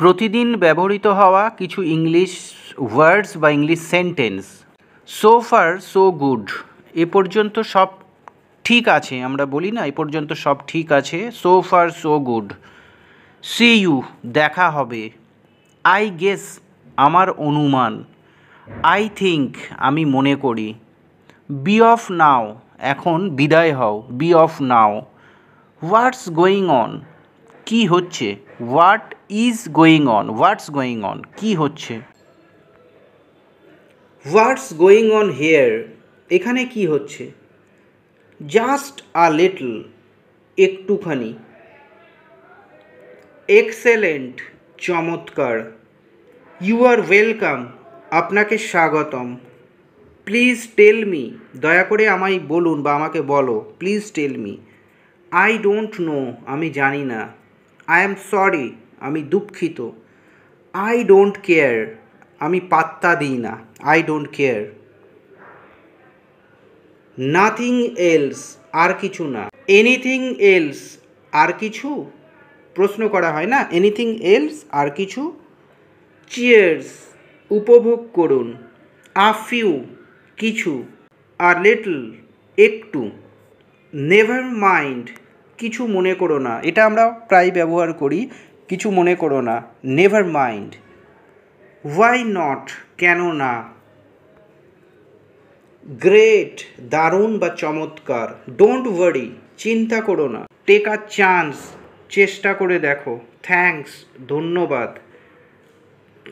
প্রতিদিন ব্যবহৃত হওয়া কিছু ইংলিশ ওয়ার্ডস বা English sentence so far so good এ পর্যন্ত সব ঠিক আছে আমরা বলি না এ পর্যন্ত সব ঠিক আছে so far so good see you দেখা হবে আই গেস আমার অনুমান আই থিঙ্ক আমি মনে করি বি অফ নাও এখন বিদায় হও be off now what's going on কি হচ্ছে what is going on what's going on কি হচ্ছে হোয়াটস গোয়িং অন হেয়ার এখানে কি হচ্ছে জাস্ট আ লিটল একটুখানি এক্সেলেন্ট চমৎকার ইউ আর ওয়েলকাম আপনাকে স্বাগতম প্লিজ টেল মি দয়া করে আমায় বলুন বা আমাকে বলো please tell me I don't know আমি জানি না আই এম সরি আমি দুঃখিত আই ডোন্ট কেয়ার আমি পাত্তা দিই না I don't care nothing else আর কিছু না এনিথিং এলস আর কিছু প্রশ্ন করা হয় না এনিথিং এলস আর কিছু চিয়ার্স উপভোগ করুন আ ফিউ কিছু আর লিটল একটু নেভার মাইন্ড কিছু মনে করো না এটা আমরা প্রায় ব্যবহার করি কিছু মনে করো না নেভার মাইন্ড ওয়াই নট কেন না গ্রেট দারুণ বা চমৎকার ডোন্ট ওয়ারি চিন্তা করো না টেক আ চান্স চেষ্টা করে দেখো থ্যাংকস ধন্যবাদ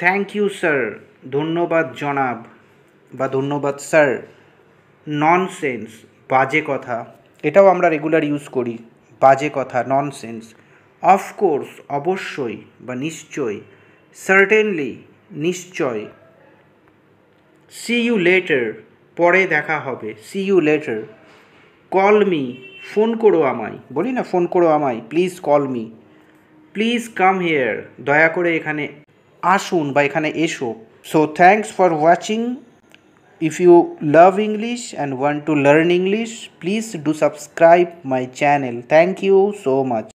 থ্যাংক ইউ স্যার ধন্যবাদ জনাব বা ধন্যবাদ স্যার ননসেন্স বাজে কথা এটাও আমরা রেগুলার ইউজ করি বাজে কথা ননসেন্স অফকোর্স অবশ্যই বা নিশ্চয় সার্টেনলি নিশ্চয় সি ইউ লেটার পরে দেখা হবে see you later call me ফোন করো আমায় বলি না ফোন করো আমায় please call me please come here দয়া করে এখানে আসুন বা এখানে এসো so thanks for watching if you love english and want to learn english please do subscribe my channel thank you so much